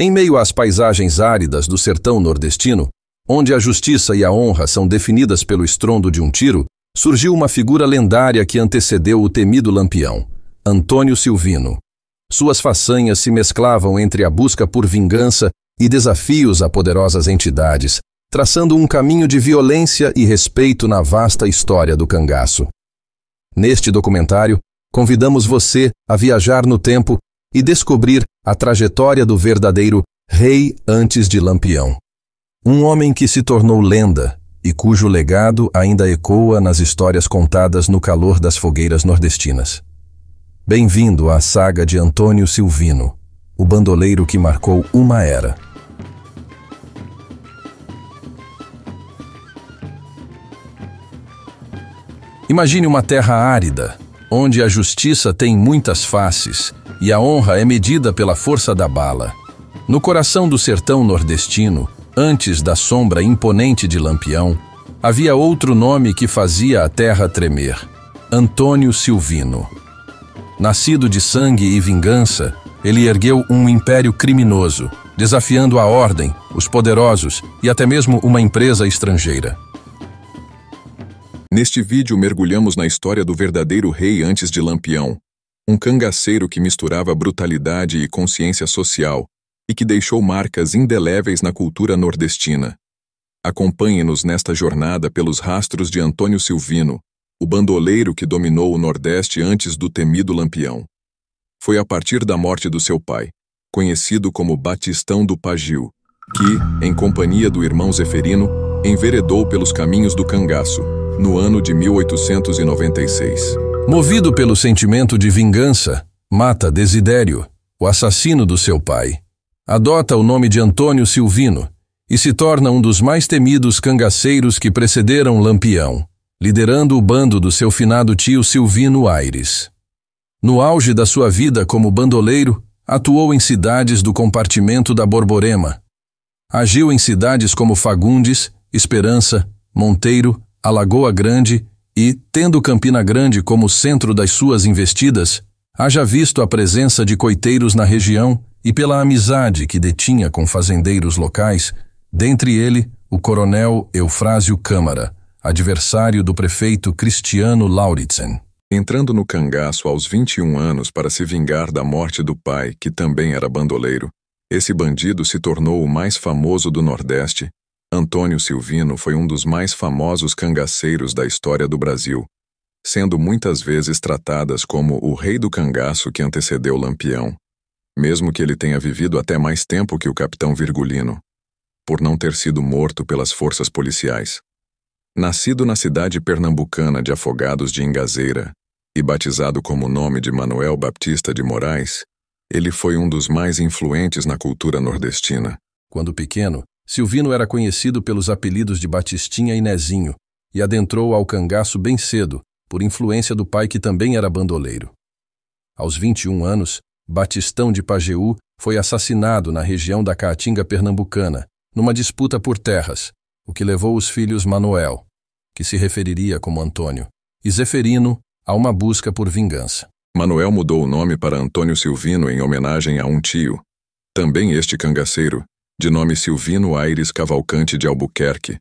Em meio às paisagens áridas do sertão nordestino, onde a justiça e a honra são definidas pelo estrondo de um tiro, surgiu uma figura lendária que antecedeu o temido lampião, Antônio Silvino. Suas façanhas se mesclavam entre a busca por vingança e desafios a poderosas entidades, traçando um caminho de violência e respeito na vasta história do cangaço. Neste documentário, convidamos você a viajar no tempo e descobrir a trajetória do verdadeiro rei antes de Lampião. Um homem que se tornou lenda e cujo legado ainda ecoa nas histórias contadas no calor das fogueiras nordestinas. Bem-vindo à saga de Antônio Silvino, o bandoleiro que marcou uma era. Imagine uma terra árida, onde a justiça tem muitas faces e a honra é medida pela força da bala. No coração do sertão nordestino, antes da sombra imponente de Lampião, havia outro nome que fazia a terra tremer: Antônio Silvino. Nascido de sangue e vingança, ele ergueu um império criminoso, desafiando a ordem, os poderosos e até mesmo uma empresa estrangeira. Neste vídeo mergulhamos na história do verdadeiro rei antes de Lampião, um cangaceiro que misturava brutalidade e consciência social e que deixou marcas indeléveis na cultura nordestina. Acompanhe-nos nesta jornada pelos rastros de Antônio Silvino, o bandoleiro que dominou o Nordeste antes do temido Lampião. Foi a partir da morte do seu pai, conhecido como Batistão do Pagil, que, em companhia do irmão Zeferino, enveredou pelos caminhos do cangaço, no ano de 1896. Movido pelo sentimento de vingança, mata Desidério, o assassino do seu pai. Adota o nome de Antônio Silvino e se torna um dos mais temidos cangaceiros que precederam Lampião, liderando o bando do seu finado tio Silvino Aires. No auge da sua vida como bandoleiro, atuou em cidades do compartimento da Borborema. Agiu em cidades como Fagundes, Esperança, Monteiro, Alagoa Grande e, tendo Campina Grande como centro das suas investidas, haja visto a presença de coiteiros na região e pela amizade que detinha com fazendeiros locais, dentre ele o coronel Eufrásio Câmara, adversário do prefeito Cristiano Lauritsen. Entrando no cangaço aos 21 anos para se vingar da morte do pai, que também era bandoleiro, esse bandido se tornou o mais famoso do Nordeste Antônio Silvino foi um dos mais famosos cangaceiros da história do Brasil, sendo muitas vezes tratadas como o rei do cangaço que antecedeu Lampião, mesmo que ele tenha vivido até mais tempo que o capitão Virgulino, por não ter sido morto pelas forças policiais. Nascido na cidade pernambucana de Afogados de Ingazeira e batizado como o nome de Manuel Baptista de Moraes, ele foi um dos mais influentes na cultura nordestina. Quando pequeno, Silvino era conhecido pelos apelidos de Batistinha e Nezinho, e adentrou ao cangaço bem cedo, por influência do pai que também era bandoleiro. Aos 21 anos, Batistão de Pajeú foi assassinado na região da Caatinga pernambucana, numa disputa por terras, o que levou os filhos Manuel, que se referiria como Antônio, e Zeferino a uma busca por vingança. Manuel mudou o nome para Antônio Silvino em homenagem a um tio, também este cangaceiro, de nome Silvino Aires Cavalcante de Albuquerque,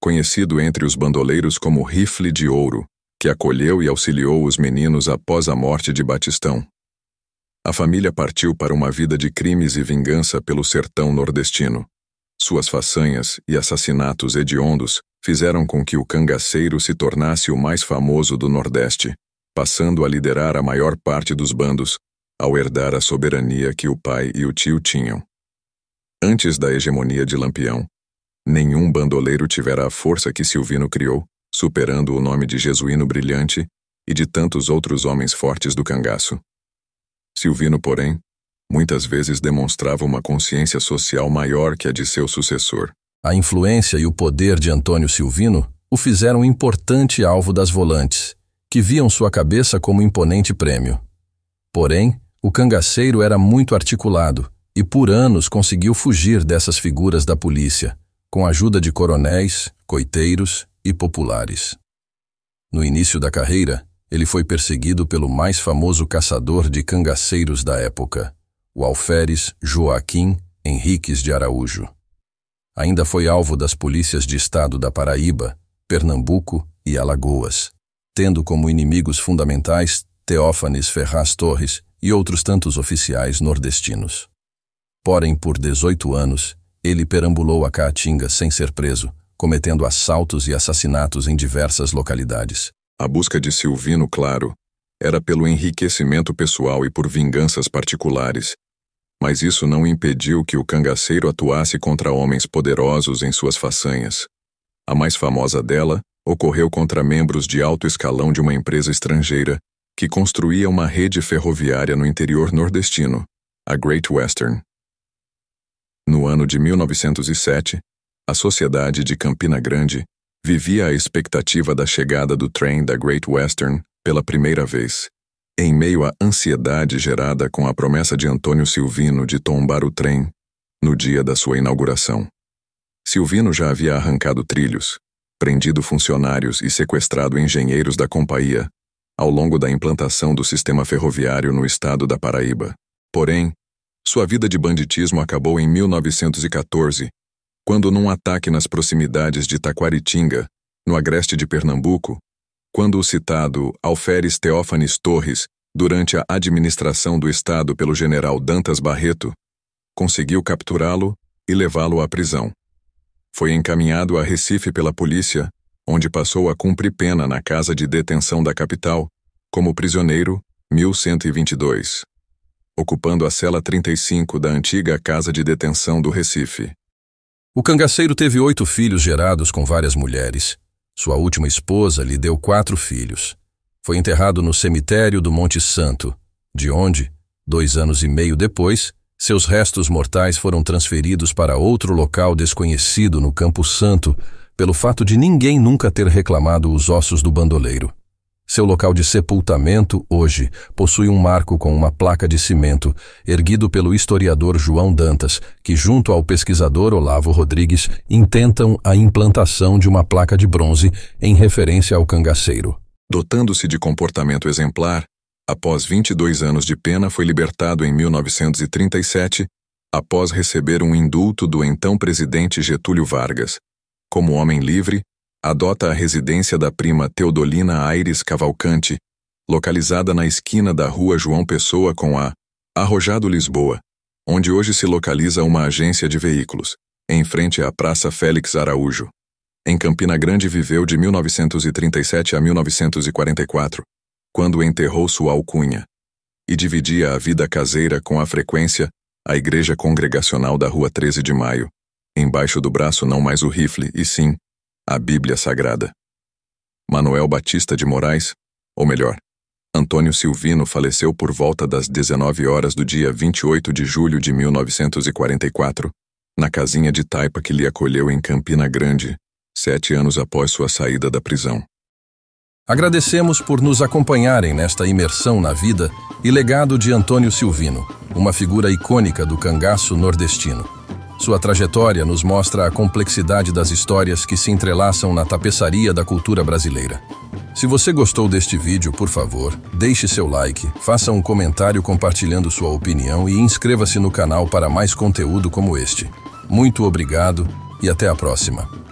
conhecido entre os bandoleiros como Rifle de Ouro, que acolheu e auxiliou os meninos após a morte de Batistão. A família partiu para uma vida de crimes e vingança pelo sertão nordestino. Suas façanhas e assassinatos hediondos fizeram com que o cangaceiro se tornasse o mais famoso do Nordeste, passando a liderar a maior parte dos bandos, ao herdar a soberania que o pai e o tio tinham. Antes da hegemonia de Lampião, nenhum bandoleiro tivera a força que Silvino criou, superando o nome de Jesuíno Brilhante e de tantos outros homens fortes do cangaço. Silvino, porém, muitas vezes demonstrava uma consciência social maior que a de seu sucessor. A influência e o poder de Antônio Silvino o fizeram importante alvo das volantes, que viam sua cabeça como imponente prêmio. Porém, o cangaceiro era muito articulado e por anos conseguiu fugir dessas figuras da polícia, com a ajuda de coronéis, coiteiros e populares. No início da carreira, ele foi perseguido pelo mais famoso caçador de cangaceiros da época, o alferes Joaquim Henriques de Araújo. Ainda foi alvo das polícias de estado da Paraíba, Pernambuco e Alagoas, tendo como inimigos fundamentais Teófanes Ferraz Torres e outros tantos oficiais nordestinos. Porém, por 18 anos, ele perambulou a Caatinga sem ser preso, cometendo assaltos e assassinatos em diversas localidades. A busca de Silvino Claro era pelo enriquecimento pessoal e por vinganças particulares, mas isso não impediu que o cangaceiro atuasse contra homens poderosos em suas façanhas. A mais famosa dela ocorreu contra membros de alto escalão de uma empresa estrangeira que construía uma rede ferroviária no interior nordestino, a Great Western. No ano de 1907, a sociedade de Campina Grande vivia a expectativa da chegada do trem da Great Western pela primeira vez. Em meio à ansiedade gerada com a promessa de Antônio Silvino de tombar o trem no dia da sua inauguração. Silvino já havia arrancado trilhos, prendido funcionários e sequestrado engenheiros da companhia ao longo da implantação do sistema ferroviário no estado da Paraíba. Porém, sua vida de banditismo acabou em 1914, quando, num ataque nas proximidades de Taquaritinga, no agreste de Pernambuco, quando o citado Alferes Teófanes Torres, durante a administração do Estado pelo general Dantas Barreto, conseguiu capturá-lo e levá-lo à prisão. Foi encaminhado a Recife pela polícia, onde passou a cumprir pena na casa de detenção da capital, como prisioneiro, 1122 ocupando a cela 35 da antiga Casa de Detenção do Recife. O cangaceiro teve oito filhos gerados com várias mulheres. Sua última esposa lhe deu quatro filhos. Foi enterrado no cemitério do Monte Santo, de onde, dois anos e meio depois, seus restos mortais foram transferidos para outro local desconhecido no Campo Santo, pelo fato de ninguém nunca ter reclamado os ossos do bandoleiro. Seu local de sepultamento, hoje, possui um marco com uma placa de cimento, erguido pelo historiador João Dantas, que, junto ao pesquisador Olavo Rodrigues, intentam a implantação de uma placa de bronze em referência ao cangaceiro. Dotando-se de comportamento exemplar, após 22 anos de pena, foi libertado em 1937, após receber um indulto do então presidente Getúlio Vargas. Como homem livre, adota a residência da prima Teodolina Aires Cavalcante, localizada na esquina da Rua João Pessoa com a Arrojado Lisboa, onde hoje se localiza uma agência de veículos, em frente à Praça Félix Araújo. Em Campina Grande viveu de 1937 a 1944, quando enterrou sua alcunha, e dividia a vida caseira com a frequência a Igreja Congregacional da Rua 13 de Maio, embaixo do braço não mais o rifle, e sim a Bíblia Sagrada. Manuel Batista de Moraes, ou melhor, Antônio Silvino faleceu por volta das 19 horas do dia 28 de julho de 1944, na casinha de taipa que lhe acolheu em Campina Grande, sete anos após sua saída da prisão. Agradecemos por nos acompanharem nesta imersão na vida e legado de Antônio Silvino, uma figura icônica do cangaço nordestino. Sua trajetória nos mostra a complexidade das histórias que se entrelaçam na tapeçaria da cultura brasileira. Se você gostou deste vídeo, por favor, deixe seu like, faça um comentário compartilhando sua opinião e inscreva-se no canal para mais conteúdo como este. Muito obrigado e até a próxima.